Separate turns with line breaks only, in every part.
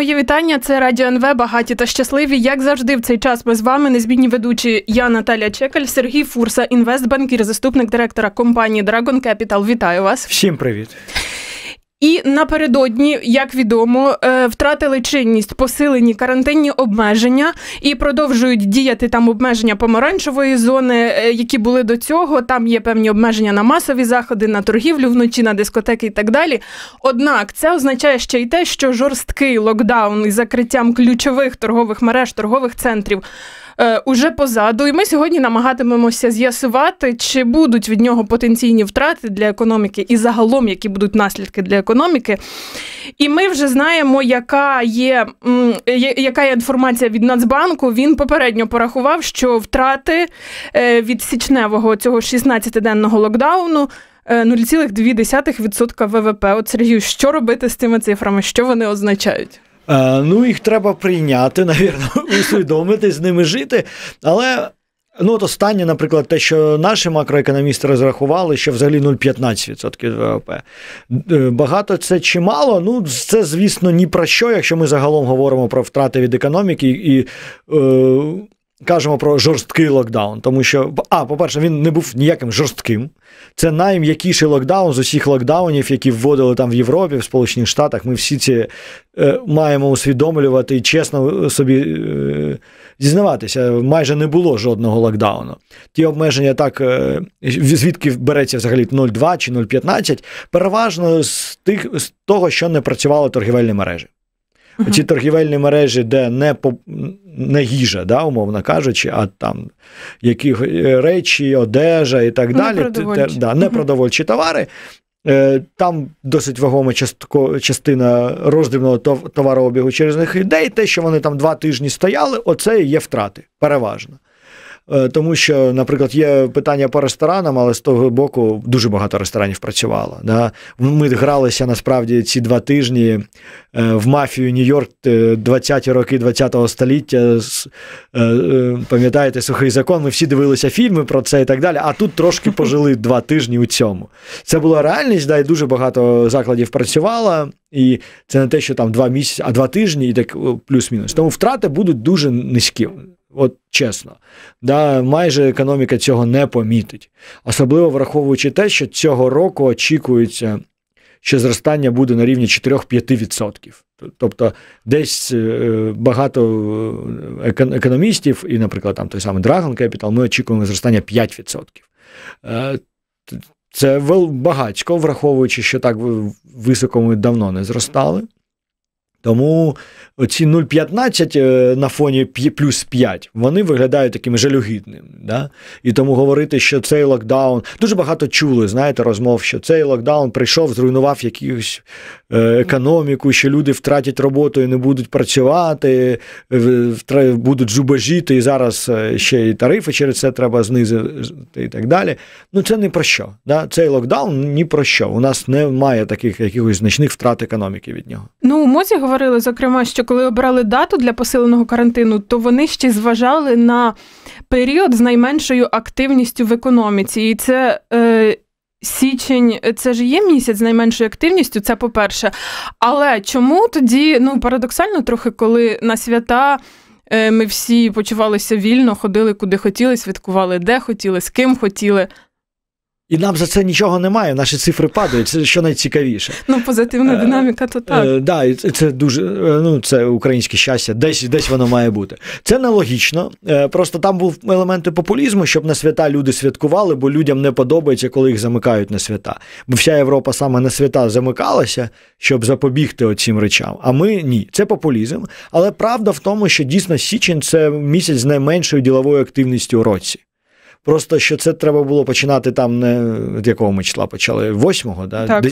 Моє вітання. Це радіо НВ. Багаті та щасливі. Як завжди, в цей час ми з вами незмінні ведучі. Я Наталя Чекаль, Сергій Фурса, інвестбанкір, заступник директора компанії Dragon Capital. Вітаю вас.
Всім привіт.
І напередодні, як відомо, е, втратили чинність посилені карантинні обмеження і продовжують діяти там обмеження помаранчевої зони, е, які були до цього. Там є певні обмеження на масові заходи, на торгівлю вночі, на дискотеки і так далі. Однак це означає ще й те, що жорсткий локдаун із закриттям ключових торгових мереж, торгових центрів. Е, уже позаду, і ми сьогодні намагатимемося з'ясувати, чи будуть від нього потенційні втрати для економіки і загалом, які будуть наслідки для економіки. І ми вже знаємо, яка є яка є інформація від Нацбанку. Він попередньо порахував, що втрати е, від січневого цього 16-денного локдауну. 0,2% е, ВВП. От Сергію, що робити з цими цифрами? Що вони означають?
Е, ну, їх треба прийняти, навірно, усвідомити, з ними жити. Але. Ну, от останнє, наприклад, те, що наші макроекономісти розрахували, що взагалі 0,15% ВВП. Е, багато це чимало. Ну, це, звісно, ні про що, якщо ми загалом говоримо про втрати від економіки і. Е- кажемо про жорсткий локдаун, тому що, а, по-перше, він не був ніяким жорстким. Це найм'якіший локдаун з усіх локдаунів, які вводили там в Європі, в Сполучених Штатах. Ми всі ці е, маємо усвідомлювати і чесно е, собі е, дізнаватися. Майже не було жодного локдауну. Ті обмеження, так, е, звідки береться взагалі 0,2 чи 0,15, переважно з, тих, з того, що не працювали торгівельні мережі. Ці торгівельні мережі, де не по не їжа, да, умовно кажучи, а там які е, речі, одежа і так далі. Непродовольчі. да, товари. Е, там досить вагома частина роздрібного товарообігу через них ідей. Те, що вони там два тижні стояли, оце і є втрати переважно. Е, тому що, наприклад, є питання по ресторанам, але з того боку дуже багато ресторанів працювало. Да? Ми гралися насправді ці два тижні е, в мафію Нью-Йорк 20-ті е, роки 20-го століття. Пам'ятаєте, сухий закон, ми всі дивилися фільми про це і так далі. А тут трошки пожили два тижні у цьому. Це була реальність, да, і дуже багато закладів працювало. І це не те, що там два місяці, а два тижні, і так плюс-мінус. Тому втрати будуть дуже низькі. От чесно, да, майже економіка цього не помітить. Особливо враховуючи те, що цього року очікується, що зростання буде на рівні 4-5%. Тобто, десь е, багато е, економістів, і, наприклад, там той самий Dragon Capital, ми очікуємо зростання 5%. Е, це багатько, враховуючи, що так високо ми давно не зростали. Тому ці 0,15 е, на фоні плюс 5 вони виглядають такими жалюгідними. Да? І тому говорити, що цей локдаун дуже багато чули, знаєте, розмов, що цей локдаун прийшов, зруйнував якусь е, економіку, що люди втратять роботу і не будуть працювати, будуть зубожіти, і зараз е, ще і тарифи через це треба знизити і так далі. Ну це не про що. Да? Цей локдаун ні про що. У нас немає таких якихось значних втрат економіки від нього.
Ну, у мозі говорили, зокрема, що коли обрали дату для посиленого карантину, то вони ще зважали на період з найменшою активністю в економіці. І це е, січень, це ж є місяць з найменшою активністю, це по-перше. Але чому тоді ну парадоксально трохи, коли на свята. Е, ми всі почувалися вільно, ходили куди хотіли, святкували, де хотіли, з ким хотіли.
І нам за це нічого немає, наші цифри падають, це що найцікавіше.
Ну, позитивна е, динаміка, то так.
Е, да, це дуже е, ну, це українське щастя, десь десь воно має бути. Це нелогічно. Е, просто там був елементи популізму, щоб на свята люди святкували, бо людям не подобається, коли їх замикають на свята. Бо вся Європа саме на свята замикалася, щоб запобігти оцім речам. А ми ні. Це популізм. Але правда в тому, що дійсно січень це місяць з найменшою діловою активністю у році. Просто що це треба було починати там, не від якого ми числа почали? Восьмого, да?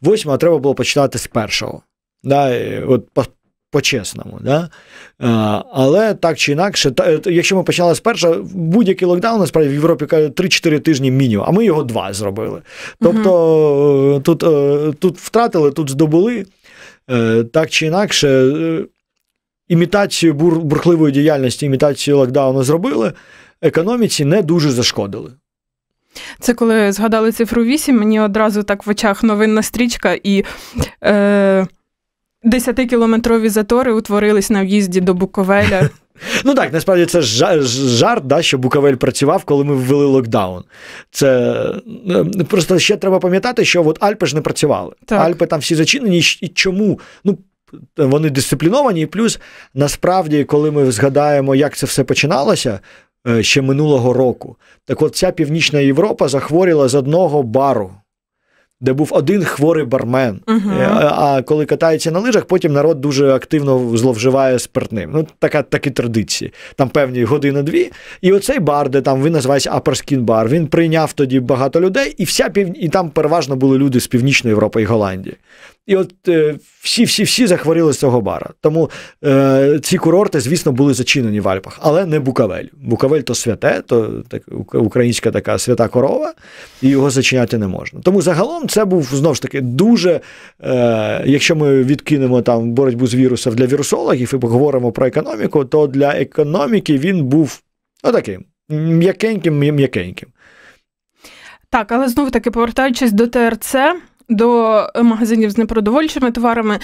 восьмого треба було починати з першого. Да? От по-чесному, да? А, але так чи інакше, та, е, якщо ми почали з першого, будь-який локдаун насправді в Європі 3-4 тижні мінімум, а ми його два зробили. Тобто угу. тут е, тут втратили, тут здобули. Так чи інакше, імітацію бур- бурхливої діяльності, імітацію локдауну зробили економіці не дуже зашкодили.
Це коли згадали цифру 8, мені одразу так в очах новинна стрічка і. Е, десятикілометрові затори утворились на в'їзді до Буковеля.
Ну так, насправді це жарт, да, що Буковель працював, коли ми ввели локдаун. Це е, Просто ще треба пам'ятати, що от Альпи ж не працювали. Так. Альпи там всі зачинені. І чому? Ну, Вони дисципліновані, і плюс, насправді, коли ми згадаємо, як це все починалося, Е, ще минулого року. Так от ця Північна Європа захворіла з одного бару. Де був один хворий бармен. Uh-huh. А коли катаються на лижах, потім народ дуже активно зловживає спиртним. Ну, така такі традиції. Там певні години-дві. І оцей бар, де там він називається Аперскін бар, він прийняв тоді багато людей, і вся пів... і там переважно були люди з Північної Європи і Голландії. І от всі-всі-всі е, захворіли з цього бара. Тому е, ці курорти, звісно, були зачинені в Альпах, але не Букавель. Букавель то святе, то так, українська така свята корова, і його зачиняти не можна. Тому загалом це був знову ж таки дуже. Е, Якщо ми відкинемо там боротьбу з вірусом для вірусологів і поговоримо про економіку, то для економіки він був отаким м'якеньким, м'якеньким.
Так, але знову таки повертаючись до ТРЦ, до магазинів з непродовольчими товарами.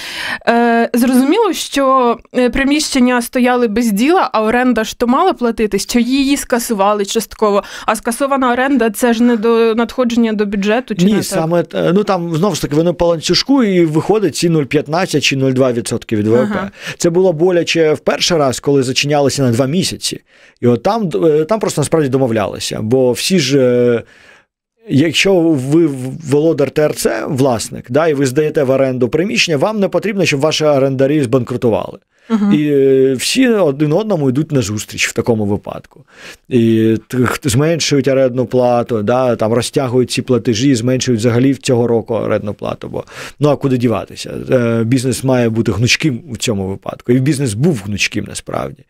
Е, Зрозуміло, що е, приміщення стояли без діла, а оренда ж то мала платити, що її скасували частково. А скасована оренда це ж не до надходження до бюджету чи Ні, не саме
е, ну там знову ж таки воно по ланцюжку і виходить ці 0,15 чи 0,2% від ВВП. Ага. Це було боляче в перший раз, коли зачинялися на два місяці, і от там, е, там просто насправді домовлялися, бо всі ж. Якщо ви володар ТРЦ, власник, да, і ви здаєте в оренду приміщення, вам не потрібно, щоб ваші орендарі збанкрутували. uh І е, всі один одному йдуть на зустріч в такому випадку. І зменшують орендну плату, да, там розтягують ці платежі, зменшують взагалі в цього року орендну плату. Бо ну а куди діватися? Е, бізнес має бути гнучким у цьому випадку. І бізнес був гнучким насправді.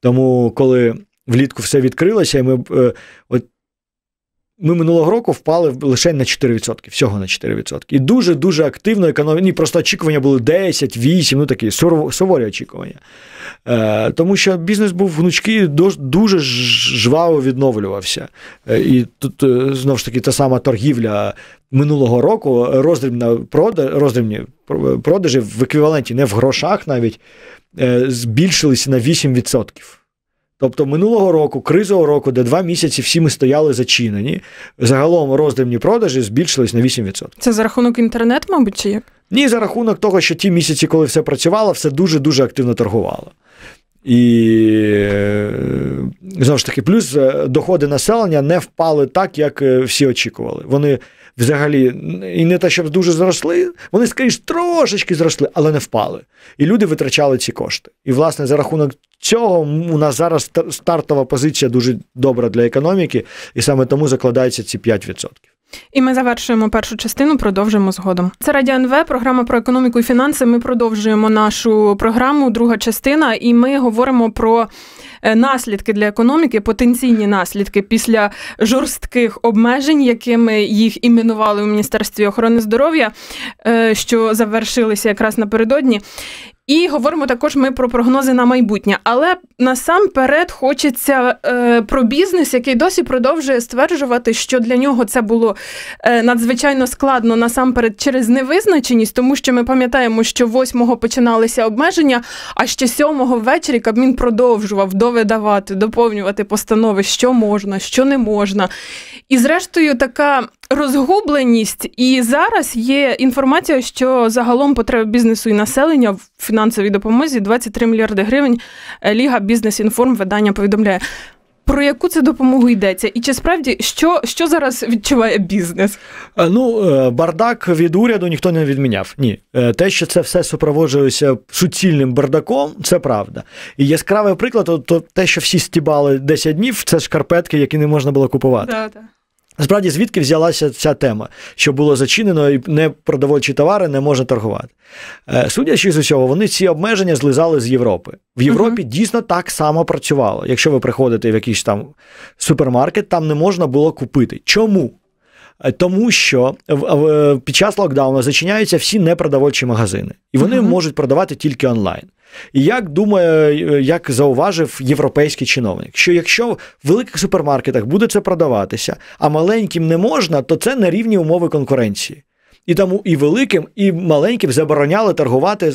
Тому коли влітку все відкрилося, і ми е, от. Ми минулого року впали лише на 4%, всього на 4%. І дуже-дуже активно економі... просто очікування були 10, 8, ну такі суворі очікування. Е, Тому що бізнес був гнучкий, дуже жваво відновлювався. Е, і тут е, знову ж таки та сама торгівля минулого року, роздрібна продаж, роздрібні продажі в еквіваленті, не в грошах навіть, е, збільшилися на 8%. Тобто минулого року, кризового року, де два місяці всі ми стояли зачинені, загалом роздимні продажі збільшились на 8%.
Це за рахунок інтернету, мабуть, чи як?
Ні, за рахунок того, що ті місяці, коли все працювало, все дуже дуже активно торгувало. І е, знову ж таки, плюс е, доходи населення не впали так, як е, всі очікували. Вони взагалі і не те, щоб дуже зросли, вони скоріш трошечки зросли, але не впали. І люди витрачали ці кошти. І, власне, за рахунок цього у нас зараз стартова позиція дуже добра для економіки, і саме тому закладаються ці 5%.
І ми завершуємо першу частину, продовжимо згодом. Це Радіо НВ, програма про економіку і фінанси. Ми продовжуємо нашу програму, друга частина, і ми говоримо про е, наслідки для економіки, потенційні наслідки після жорстких обмежень, якими їх іменували у міністерстві охорони здоров'я, е, що завершилися якраз напередодні. І говоримо також ми про прогнози на майбутнє. Але насамперед хочеться е, про бізнес, який досі продовжує стверджувати, що для нього це було е, надзвичайно складно насамперед через невизначеність, тому що ми пам'ятаємо, що 8-го починалися обмеження, а ще 7-го ввечері Кабмін продовжував довидавати, доповнювати постанови, що можна, що не можна. І зрештою, така. Розгубленість і зараз є інформація, що загалом потреби бізнесу і населення в фінансовій допомозі 23 мільярди гривень. Е, Ліга Бізнес Інформ видання повідомляє. Про яку це допомогу йдеться, і чи справді що що зараз відчуває бізнес? Е,
ну е, бардак від уряду ніхто не відміняв. Ні, те, що це все супроводжується суцільним бардаком, це правда. І яскравий приклад, то те, що всі стібали 10 днів, це шкарпетки, які не можна було купувати. Да, да. Насправді, звідки взялася ця тема, що було зачинено і не продовольчі товари не можна торгувати. Е, судячи з усього, вони ці обмеження злизали з Європи. В Європі uh-huh. дійсно так само працювало. Якщо ви приходите в якийсь там супермаркет, там не можна було купити. Чому? Е, тому що в е, під час локдауну зачиняються всі непродовольчі магазини, і вони uh-huh. можуть продавати тільки онлайн. І як думаю, е, як зауважив європейський чиновник, що якщо в великих супермаркетах буде це продаватися, а маленьким не можна, то це на рівні умови конкуренції. І тому і великим, і маленьким забороняли торгувати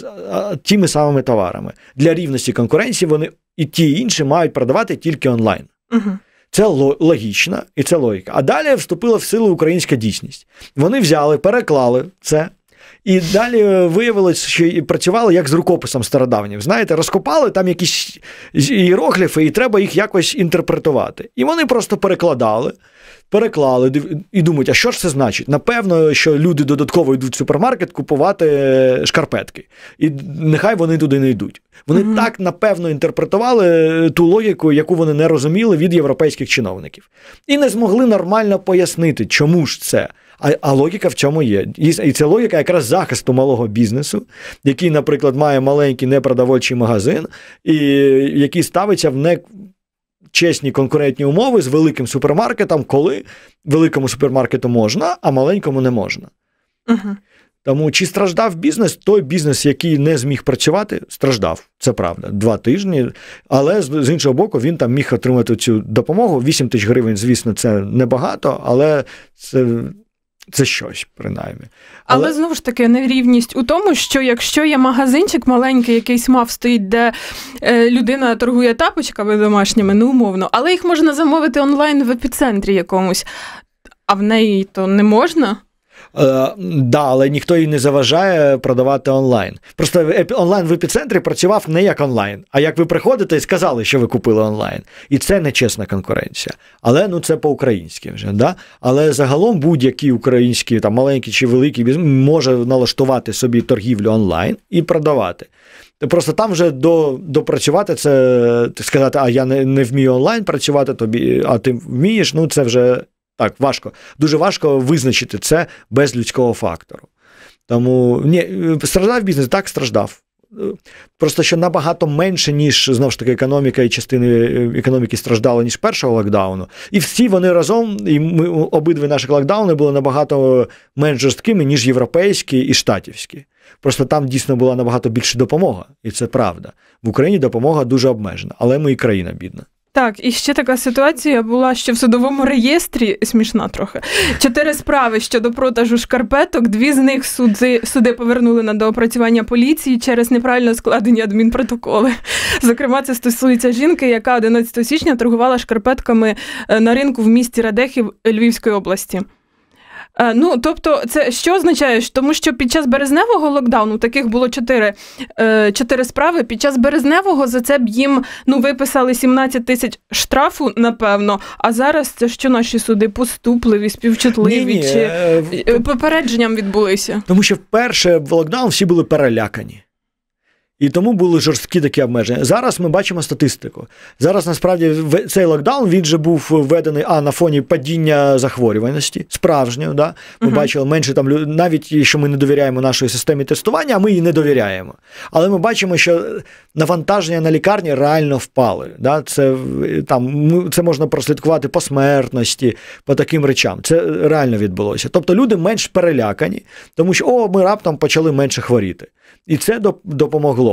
тими самими товарами. Для рівності конкуренції вони і ті і інші мають продавати тільки онлайн. Угу. Це логічна і це логіка. А далі вступила в силу українська дійсність. Вони взяли, переклали це. І далі е, виявилось, що працювали як з рукописом стародавнім. Знаєте, розкопали там якісь іерогліфи, і треба їх якось інтерпретувати. І вони просто перекладали переклали і думають, а що ж це значить? Напевно, що люди додатково йдуть в супермаркет купувати шкарпетки, і нехай вони туди не йдуть. Вони mm-hmm. так напевно інтерпретували е, ту логіку, яку вони не розуміли від європейських чиновників, і не змогли нормально пояснити, чому ж це. А а логіка в цьому є. І це логіка якраз захисту малого бізнесу, який, наприклад, має маленький непродовольчий магазин, і який ставиться в не чесні конкурентні умови з великим супермаркетом, коли великому супермаркету можна, а маленькому не можна. uh Тому чи страждав бізнес, той бізнес, який не зміг працювати, страждав. Це правда, два тижні. Але з іншого боку, він там міг отримати цю допомогу. 8 тисяч гривень, звісно, це небагато, але це це щось принаймні. Але, Але
знову ж таки нерівність у тому, що якщо є магазинчик маленький, якийсь мав стоїть, де е, людина торгує тапочками домашніми, ну умовно, але їх можна замовити онлайн в епіцентрі якомусь, а в неї то не можна.
Е, да, але ніхто їй не заважає продавати онлайн. Просто онлайн в епіцентрі працював не як онлайн, а як ви приходите і сказали, що ви купили онлайн. І це не чесна конкуренція. Але ну це по-українськи вже. Да? Але загалом будь-який український, там маленький чи великий, може налаштувати собі торгівлю онлайн і продавати. Просто там вже до, допрацювати це, сказати, а я не не вмію онлайн працювати, тобі, а ти вмієш, ну це вже так важко, дуже важко визначити це без людського фактору. Тому ні, страждав бізнес, так страждав. Просто що набагато менше, ніж знову ж таки економіка і частини е, економіки страждали, ніж першого локдауну. І всі вони разом, і ми обидві наші локдауни були набагато менш жорсткими, ніж європейські і штатівські. Просто там дійсно була набагато більша допомога, і це правда. В Україні допомога дуже обмежена, але ми і країна бідна.
Так, і ще така ситуація була, що в судовому реєстрі смішна трохи чотири справи щодо продажу шкарпеток. Дві з них суди суди повернули на доопрацювання поліції через неправильно складені адмінпротоколи. Зокрема, це стосується жінки, яка 11 січня торгувала шкарпетками е, на ринку в місті Радехів Львівської області. Е, ну тобто, це що означає? Тому що під час березневого локдауну таких було чотири е, чотири справи. Під час березневого за це б їм ну виписали 17 тисяч штрафу, напевно. А зараз це що наші суди поступливі, співчутливі чи е, попередженням відбулися?
Тому що вперше в локдаун всі були перелякані. І тому були жорсткі такі обмеження. Зараз ми бачимо статистику. Зараз насправді цей локдаун він же був введений а на фоні падіння захворюваності справжньої. Да? Ми uh-huh. бачили менше там навіть якщо ми не довіряємо нашої системі тестування, а ми їй не довіряємо. Але ми бачимо, що навантаження на лікарні реально впали. Да? Це там ну, це можна прослідкувати по смертності, по таким речам. Це реально відбулося. Тобто люди менш перелякані, тому що о, ми раптом почали менше хворіти, і це допомогло.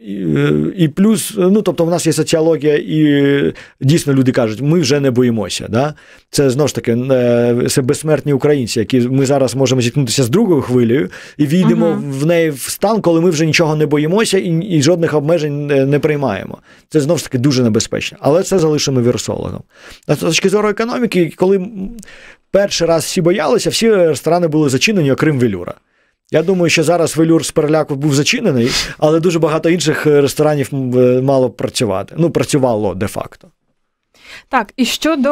Е, і плюс, ну тобто, в нас є соціологія, і е, дійсно люди кажуть, ми вже не боїмося. Да? Це знову ж таки е, це безсмертні українці, які ми зараз можемо зіткнутися з другою хвилею і війдемо ага. в неї в стан, коли ми вже нічого не боїмося і і жодних обмежень не, не приймаємо. Це знову ж таки дуже небезпечно. Але це залишимо вірусологам. з точки зору економіки, коли перший раз всі боялися, всі ресторани були зачинені, окрім велюра. Я думаю, що зараз велюр з переляку був зачинений, але дуже багато інших е, ресторанів мало працювати. Ну, працювало де-факто.
Так, і щодо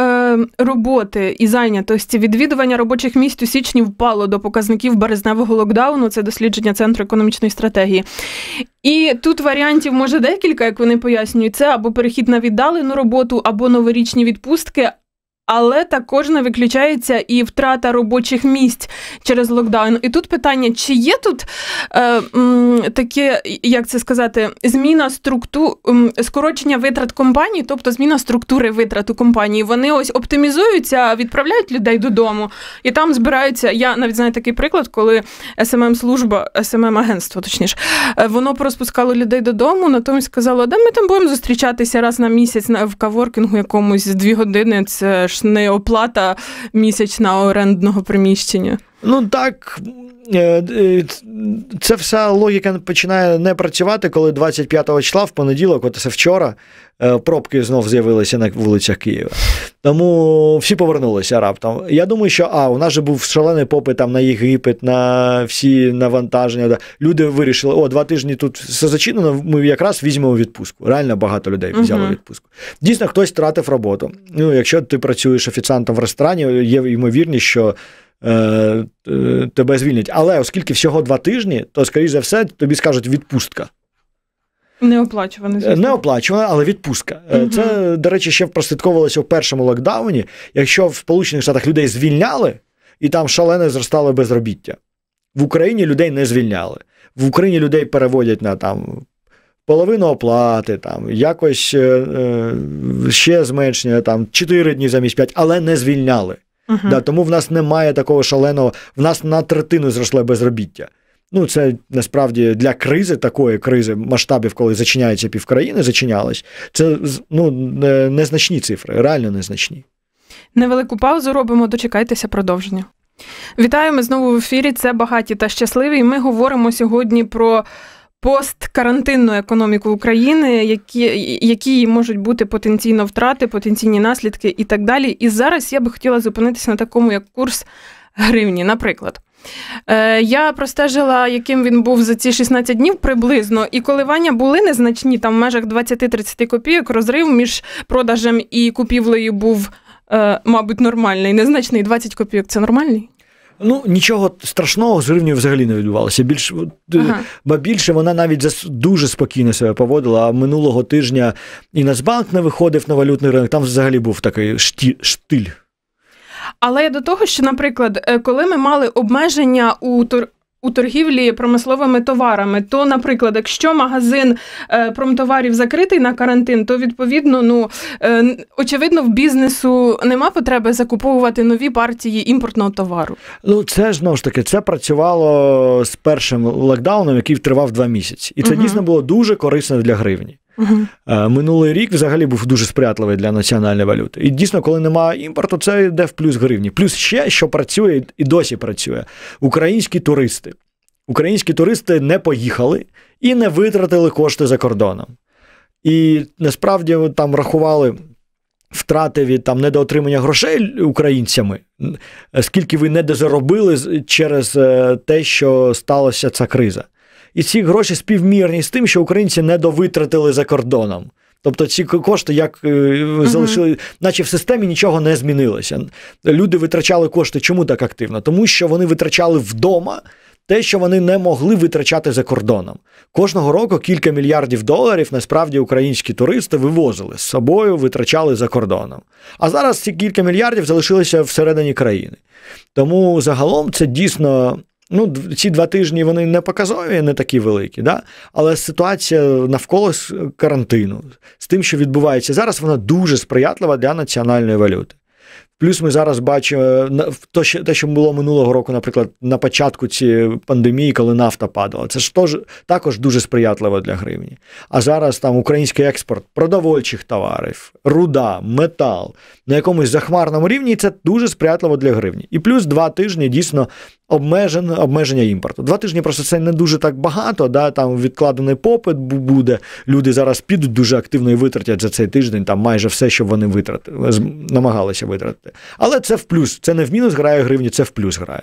е, роботи і зайнятості, відвідування робочих місць у січні впало до показників березневого локдауну, це дослідження Центру економічної стратегії. І тут варіантів може декілька, як вони пояснюють, це або перехід на віддалену роботу, або новорічні відпустки, але також не виключається і втрата робочих місць через локдаун. І тут питання: чи є тут е, таке, як це сказати, зміна структу скорочення витрат компанії, тобто зміна структури витрат у компанії. Вони ось оптимізуються, відправляють людей додому, і там збираються. Я навіть знаю такий приклад, коли смм служба, смм агентство точніше, е, воно проспускало людей додому, натомість сказало, де ми там будемо зустрічатися раз на місяць в каворкінгу якомусь дві години. Це ж не оплата місячна орендного приміщення.
Ну так, е, е, це вся логіка починає не працювати, коли 25 числа в понеділок, от це вчора, е, пробки знов з'явилися на вулицях Києва. Тому всі повернулися раптом. Я думаю, що а, у нас же був шалений попит там на Єгипет, на всі навантаження. Люди вирішили, о, два тижні тут все зачинено, ми якраз візьмемо відпустку. Реально багато людей взяли відпустку. Дійсно, хтось втратив роботу. Ну, Якщо ти працюєш офіціантом в ресторані, є ймовірність, що. Е, е, тебе звільнять. Але оскільки всього два тижні, то, скоріш за все, тобі скажуть відпустка.
Неоплачувана, е, звісно.
Неоплачувана, але відпустка. Угу. Це, до речі, ще прослідковувалося в першому локдауні. Якщо в Сполучених Штатах людей звільняли, і там шалене зростало безробіття. В Україні людей не звільняли. В Україні людей переводять на там. Половину оплати, там, якось е, ще зменшення, там, 4 дні замість 5, але не звільняли. Uh-huh. Да, Тому в нас немає такого шаленого, в нас на третину зросло безробіття. Ну, це насправді для кризи, такої кризи масштабів, коли зачиняються півкраїни, зачинялись. Це ну, незначні цифри, реально незначні.
Невелику паузу робимо, дочекайтеся продовження. Вітаю, ми знову в ефірі. Це багаті та щасливі. І ми говоримо сьогодні про посткарантинну економіку України, які які можуть бути потенційно втрати, потенційні наслідки і так далі. І зараз я би хотіла зупинитися на такому, як курс гривні, наприклад. Е, я простежила, яким він був за ці 16 днів приблизно, і коливання були незначні, там в межах 20-30 копійок розрив між продажем і купівлею був, е, мабуть, нормальний. Незначний 20 копійок це нормальний?
Ну, нічого страшного з гривнею взагалі не відбувалося. Більш е, ага. ба більше вона навіть дуже спокійно себе поводила. А минулого тижня і Нацбанк не виходив на валютний ринок. Там взагалі був такий шті... штиль.
Але я до того, що, наприклад, е, коли ми мали обмеження у у торгівлі промисловими товарами. То, наприклад, якщо магазин е, промтоварів закритий на карантин, то відповідно, ну е, очевидно, в бізнесу нема потреби закуповувати нові партії імпортного товару.
Ну це ж знову ж таки це працювало з першим локдауном, який тривав два місяці, і це угу. дійсно було дуже корисно для гривні. Uh-huh. Минулий рік взагалі був дуже сприятливий для національної валюти. І дійсно, коли немає імпорту, це йде в плюс гривні. Плюс ще, що працює і досі працює, українські туристи. Українські туристи не поїхали і не витратили кошти за кордоном. І насправді там рахували. Втрати від там недоотримання грошей українцями, скільки ви недозаробили через е, те, що сталася ця криза і ці гроші співмірні з тим, що українці недовитратили за кордоном. Тобто ці кошти, як uh-huh. залишили, наче в системі нічого не змінилося. Люди витрачали кошти. Чому так активно? Тому що вони витрачали вдома. Те, що вони не могли витрачати за кордоном кожного року кілька мільярдів доларів насправді українські туристи вивозили з собою, витрачали за кордоном. А зараз ці кілька мільярдів залишилися всередині країни. Тому загалом це дійсно Ну, ці два тижні вони не показові, не такі великі, да? але ситуація навколо карантину з тим, що відбувається зараз, вона дуже сприятлива для національної валюти. Плюс ми зараз бачимо е, те, що було минулого року, наприклад, на початку цієї пандемії, коли нафта падала. Це ж тож, також дуже сприятливо для гривні. А зараз там український експорт продовольчих товарів, руда, метал на якомусь захмарному рівні, це дуже сприятливо для гривні. І плюс два тижні дійсно обмеження, обмеження імпорту. Два тижні просто це не дуже так багато. Да, Там відкладений попит буде. Люди зараз підуть дуже активно і витратять за цей тиждень там майже все, що вони витратили, намагалися витратити. Але це в плюс. Це не в мінус грає гривні, це в плюс грає.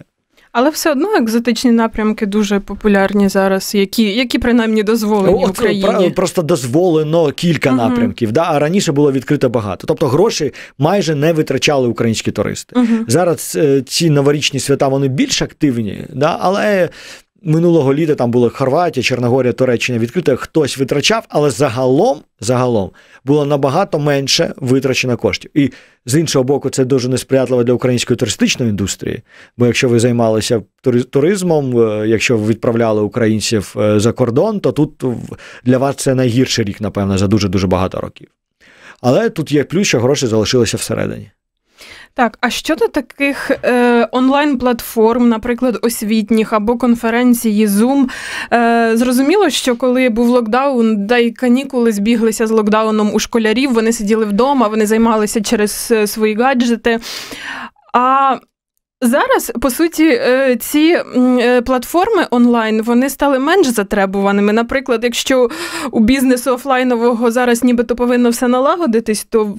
Але все одно екзотичні напрямки дуже популярні зараз, які які принаймні дозволені ну, О, Україні.
просто дозволено кілька uh напрямків. Да? А раніше було відкрито багато. Тобто гроші майже не витрачали українські туристи. Uh-huh. Зараз е, ці новорічні свята вони більш активні, да? але минулого літа там були Хорватія, Чорногорія, Туреччина відкрита, хтось витрачав, але загалом загалом було набагато менше витрачено коштів. І з іншого боку, це дуже несприятливо для української туристичної індустрії. Бо якщо ви займалися туризмом, е, якщо ви відправляли українців е, за кордон, то тут для вас це найгірший рік, напевно, за дуже дуже багато років. Але тут є плюс, що гроші залишилися всередині.
Так, а щодо таких е, онлайн-платформ, наприклад, освітніх або конференції Zoom, е, зрозуміло, що коли був локдаун, да й канікули збіглися з локдауном у школярів, вони сиділи вдома, вони займалися через е, свої гаджети. А Зараз по суті е, ці е, платформи онлайн вони стали менш затребуваними. Наприклад, якщо у бізнесу офлайнового зараз нібито повинно все налагодитись, то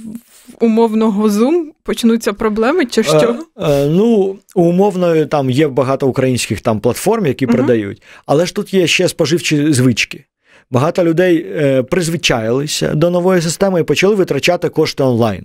умовного Zoom почнуться проблеми, чи що?
Е, е, ну умовно, там є багато українських там платформ, які угу. продають, але ж тут є ще споживчі звички. Багато людей е, призвичаїлися до нової системи і почали витрачати кошти онлайн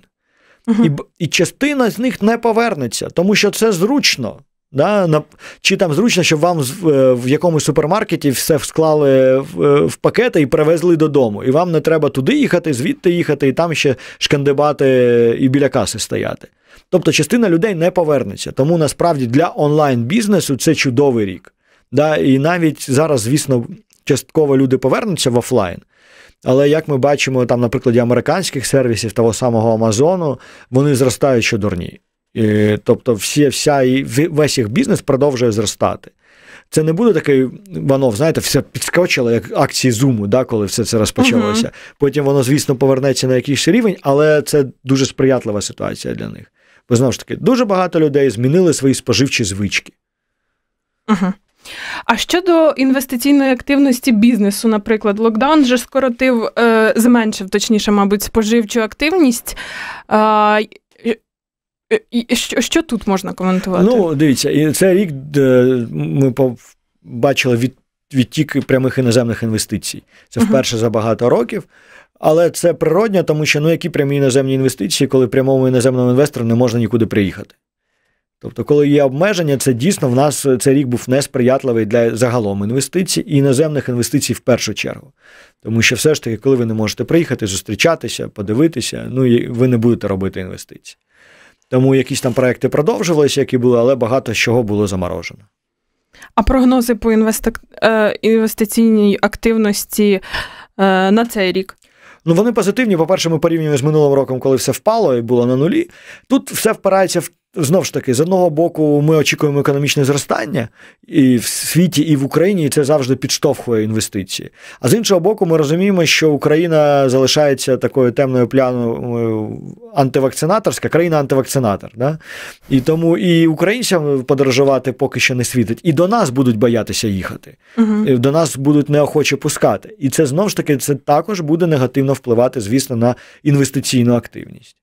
і і частина з них не повернеться, тому що це зручно. Да? Чи там зручно, щоб вам е, в якомусь супермаркеті все склали е, в пакети і привезли додому. І вам не треба туди їхати, звідти їхати, і там ще шкандибати е, і біля каси стояти. Тобто частина людей не повернеться. Тому насправді для онлайн-бізнесу це чудовий рік. Да? І навіть зараз, звісно, частково люди повернуться в офлайн. Але як ми бачимо там, наприклад, американських сервісів того самого Амазону, вони зростають що дурні. І, тобто, всі, вся і весь їх бізнес продовжує зростати. Це не буде такий ванов, знаєте, все підскочило, як акції зуму, да, коли все це розпочалося. Uh-huh. Потім воно, звісно, повернеться на якийсь рівень, але це дуже сприятлива ситуація для них. Бо знову ж таки, дуже багато людей змінили свої споживчі звички.
Uh-huh. А щодо інвестиційної активності бізнесу, наприклад, локдаун вже скоротив, е, зменшив, точніше, мабуть, споживчу активність. Що що тут можна коментувати? Ну,
дивіться, і це рік ми бачили від, відтік прямих іноземних інвестицій. Це вперше за багато років. Але це природньо, тому що ну які прямі іноземні інвестиції, коли прямому іноземному інвестору не можна нікуди приїхати. Тобто, коли є обмеження, це дійсно в нас е, цей рік був несприятливий для загалом інвестицій і іноземних інвестицій в першу чергу. Тому що все ж таки, коли ви не можете приїхати, зустрічатися, подивитися, ну і ви не будете робити інвестиції. Тому якісь там проекти продовжувалися, які були, але багато чого було заморожено.
А прогнози по інвести... Е, інвестиційній активності е, на цей рік?
Ну, вони позитивні. По-перше, ми порівнюємо з минулим роком, коли все впало і було на нулі. Тут все впирається в Знов ж таки, з одного боку, ми очікуємо економічне зростання і в світі, і в Україні і це завжди підштовхує інвестиції. А з іншого боку, ми розуміємо, що Україна залишається такою темною пляною антивакцинаторська, країна антивакцинатор. Да? І тому і українцям подорожувати поки що не світить, і до нас будуть боятися їхати, угу. до нас будуть неохоче пускати. І це знов ж таки це також буде негативно впливати, звісно, на інвестиційну активність.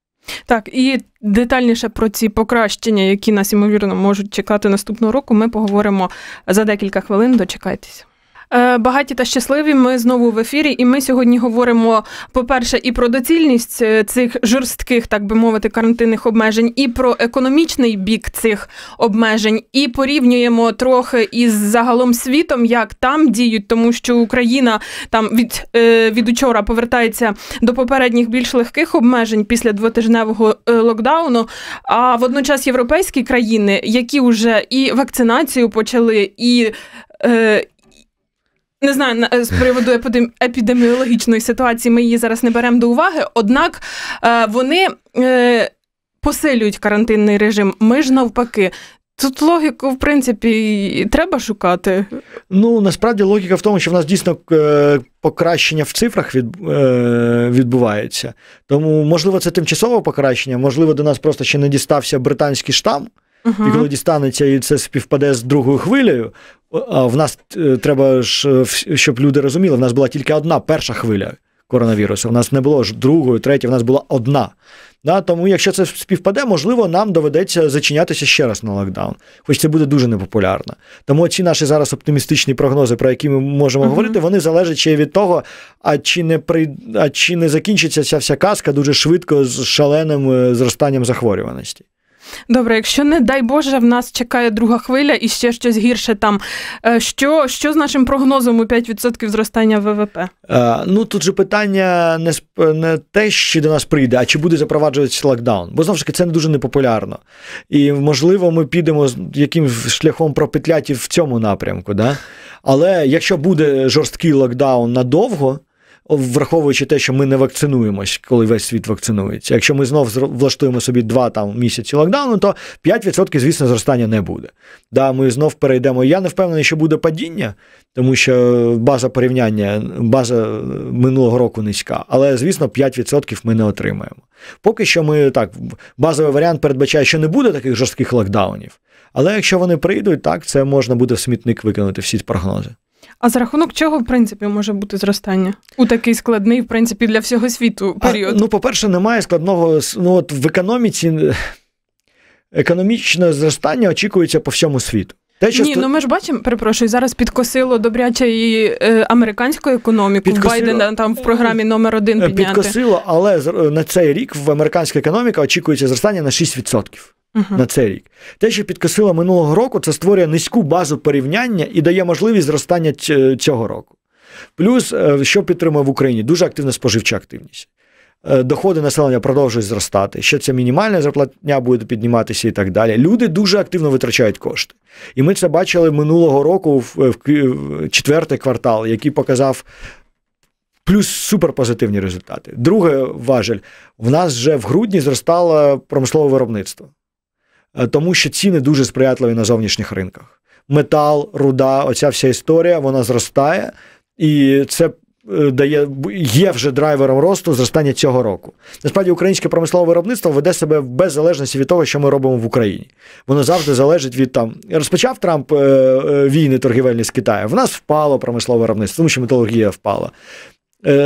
Так, і детальніше про ці покращення, які нас ймовірно можуть чекати наступного року, ми поговоримо за декілька хвилин. Дочекайтеся. Е, багаті та щасливі. Ми знову в ефірі, і ми сьогодні говоримо по-перше, і про доцільність е, цих жорстких, так би мовити, карантинних обмежень, і про економічний бік цих обмежень, і порівнюємо трохи із загалом світом, як там діють, тому що Україна там від е, від учора повертається до попередніх більш легких обмежень після двотижневого локдауну. А водночас європейські країни, які вже і вакцинацію почали, і не знаю, е, з приводу епідеміологічної ситуації ми її зараз не беремо до уваги, однак е, вони е, посилюють карантинний режим. Ми ж навпаки. Тут логіку, в принципі,
треба шукати. Ну, насправді логіка в тому, що в нас дійсно покращення в цифрах відбувається. Тому, можливо, це тимчасове покращення, можливо, до нас просто ще не дістався британський штам. Uh-huh. І коли дістанеться і це співпаде з другою хвилею. А в нас е, треба ж, е, щоб люди розуміли, в нас була тільки одна перша хвиля коронавірусу. У нас не було ж другої, третьої, в нас була одна. Да, Тому, якщо це співпаде, можливо, нам доведеться зачинятися ще раз на локдаун, хоч це буде дуже непопулярно. Тому ці наші зараз оптимістичні прогнози, про які ми можемо uh-huh. говорити, вони залежать ще від того, а чи не при... а чи не закінчиться ця вся казка дуже швидко з шаленим е, зростанням захворюваності.
Добре, якщо не дай Боже, в нас чекає друга хвиля і ще щось гірше там. Е, що що з нашим прогнозом у 5% зростання ВВП?
Е, ну тут же питання не не те, що до нас прийде, а чи буде запроваджуватися локдаун? Бо знову ж таки це не дуже непопулярно. І можливо, ми підемо з яким шляхом пропетлятів в цьому напрямку. Да? Але якщо буде жорсткий локдаун надовго враховуючи те, що ми не вакцинуємось, коли весь світ вакцинується. Якщо ми знов влаштуємо собі два там місяці локдауну, то 5%, звісно, зростання не буде. Да, Ми знов перейдемо. Я не впевнений, що буде падіння, тому що база порівняння, база е, минулого року низька. Але, звісно, 5% ми не отримаємо. Поки що ми так, базовий варіант передбачає, що не буде таких жорстких локдаунів. Але якщо вони прийдуть, так це можна буде в смітник викинути всі прогнози.
А за рахунок чого, в принципі, може бути зростання у такий складний, в принципі, для всього світу
період? А, ну, по-перше, немає складного ну, от в економіці. Е, економічне зростання очікується по всьому світу. Те, що Ні, ст... ну
ми ж бачимо, перепрошую, зараз підкосило добряче і е, американську економіку. Підкосило. Байдена е, там в програмі номер один е, підняти. Підкосило,
але е, на цей рік в американська економіка очікується зростання на 6%. Uh-huh. На цей рік те, що підкосило минулого року, це створює низьку базу порівняння і дає можливість зростання цього року. Плюс, що підтримує в Україні, дуже активна споживча активність. Е, доходи населення продовжують зростати. що ця мінімальна зарплатня буде підніматися і так далі. Люди дуже активно витрачають кошти. І ми це бачили минулого року в четвертий квартал, який показав. Плюс суперпозитивні результати. Друге важель, в нас вже в грудні зростало промислове виробництво, е, тому що ціни дуже сприятливі на зовнішніх ринках. Метал, руда, оця вся історія, вона зростає, і це Е, дає, є вже драйвером росту зростання цього року. Насправді, українське промислове виробництво веде себе в беззалежності від того, що ми робимо в Україні. Воно завжди залежить від там. Розпочав Трамп е, е, війни торгівельні з Китаєм. В нас впало промислове виробництво, тому що металургія впала.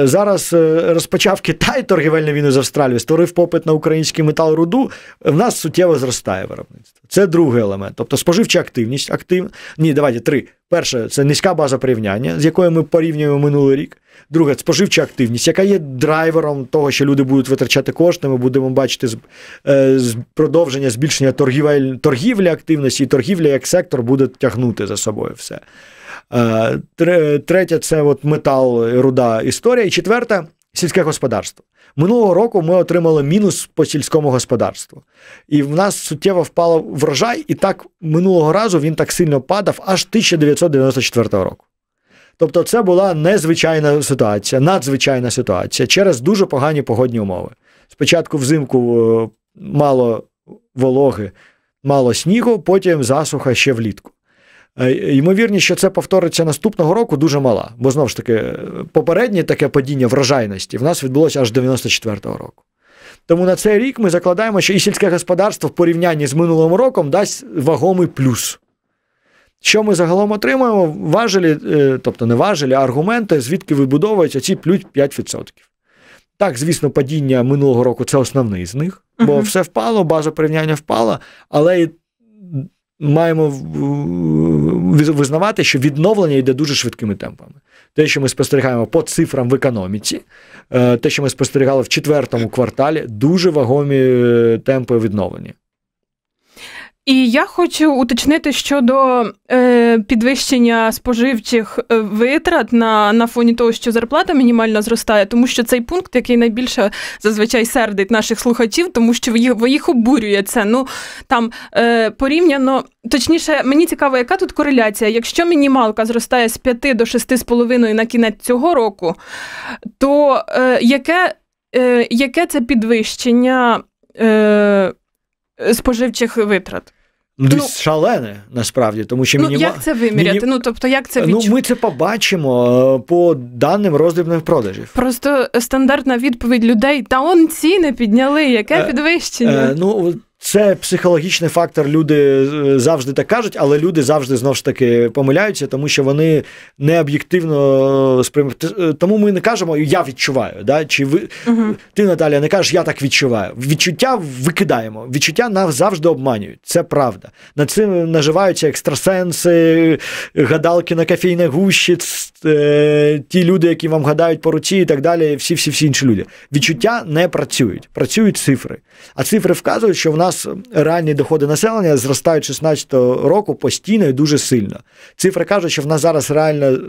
Зараз розпочав Китай торгівельну війну з Австралією, створив попит на український метал руду. В нас суттєво зростає виробництво. Це другий елемент. Тобто споживча активність активна. Ні, давайте три. Перше, це низька база порівняння, з якою ми порівнюємо минулий рік. Друге, споживча активність, яка є драйвером того, що люди будуть витрачати кошти. Ми будемо бачити е, продовження збільшення торгівель, торгівлі активності, і торгівля як сектор буде тягнути за собою все. Е, третє це от метал, руда історія. І четверте сільське господарство. Минулого року ми отримали мінус по сільському господарству. І в нас суттєво впало врожай, і так минулого разу він так сильно падав аж 1994 року. Тобто, це була незвичайна ситуація, надзвичайна ситуація через дуже погані погодні умови. Спочатку взимку е, мало вологи, мало снігу, потім засуха ще влітку. Е, ймовірність, що це повториться наступного року, дуже мала, бо знову ж таки, е, попереднє таке падіння врожайності в нас відбулося аж 94-го року. Тому на цей рік ми закладаємо, що і сільське господарство в порівнянні з минулим роком дасть вагомий плюс. Що ми загалом отримаємо, Важелі, е, тобто не важелі, а аргументи, звідки вибудовуються ці плють 5%. Так, звісно, падіння минулого року це основний з них, бо uh-huh. все впало, база порівняння впала, але маємо визнавати, що відновлення йде дуже швидкими темпами. Те, що ми спостерігаємо по цифрам в економіці, е, те, що ми спостерігали в четвертому кварталі, дуже вагомі е, темпи відновлення.
І я хочу уточнити щодо е, підвищення споживчих е, витрат на на фоні того, що зарплата мінімальна зростає, тому що цей пункт, який найбільше зазвичай сердить наших слухачів, тому що їх, їх обурює це. Ну там е, порівняно точніше, мені цікаво, яка тут кореляція. Якщо мінімалка зростає з 5 до 6,5 на кінець цього року, то е, яке, е, яке це підвищення? Е,
Споживчих витрат Ну, ну шалене насправді, тому що мінімум ну, як це виміряти? Міні...
Ну тобто, як це відчу... Ну, ми
це побачимо е, по даним роздрібних продажів.
Просто стандартна відповідь людей: та он ціни підняли. Яке е, підвищення? Е, е,
ну це психологічний фактор. Люди е, завжди так кажуть, але люди завжди знову ж таки помиляються, тому що вони не об'єктивно е, сприймають. Е, тому ми не кажемо я відчуваю. Да? Чи ви угу. ти, Наталія, не кажеш, я так відчуваю. Відчуття викидаємо. Відчуття нас завжди обманюють. Це правда. Над цим наживаються екстрасенси, гадалки на кафійне гущі, ті люди, які вам гадають по руці, і так далі. Всі всі всі інші люди. Відчуття не працюють. Працюють цифри, а цифри вказують, що в нас нас реальні доходи населення зростають 16 року постійно і дуже сильно. Цифри кажуть, що в нас зараз реально е,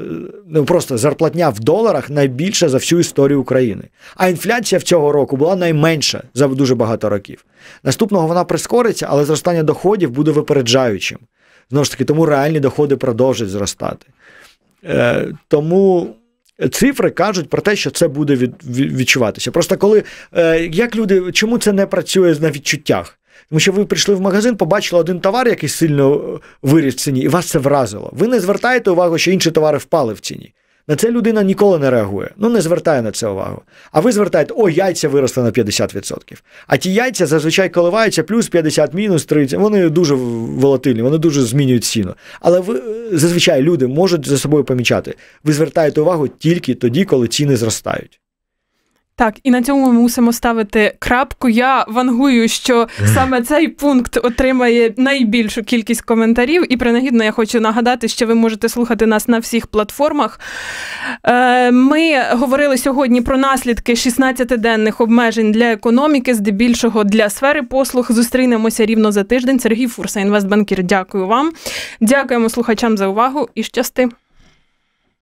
ну просто зарплатня в доларах найбільша за всю історію України. А інфляція в цього року була найменша за дуже багато років. Наступного вона прискориться, але зростання доходів буде випереджаючим. Знову ж таки, тому реальні доходи продовжать зростати. Е, Тому. Цифри кажуть про те, що це буде від, відчуватися. Просто коли е, як люди, чому це не працює на відчуттях? Тому що ви прийшли в магазин, побачили один товар, який сильно е, виріс в ціні, і вас це вразило. Ви не звертаєте увагу, що інші товари впали в ціні. На це людина ніколи не реагує. Ну, не звертає на це увагу. А ви звертаєте, о, яйця виросли на 50%. А ті яйця зазвичай коливаються плюс 50, мінус 30. Вони дуже волатильні, вони дуже змінюють ціну. Але ви е, зазвичай люди можуть за собою помічати. Ви звертаєте увагу тільки тоді, коли ціни зростають.
Так, і на цьому ми мусимо ставити крапку. Я вангую, що саме цей пункт отримає найбільшу кількість коментарів. І принагідно я хочу нагадати, що ви можете слухати нас на всіх платформах. Е, ми говорили сьогодні про наслідки 16-денних обмежень для економіки, здебільшого для сфери послуг. Зустрінемося рівно за тиждень. Сергій Фурса, інвестбанкір. Дякую вам. Дякуємо слухачам за увагу і щасти.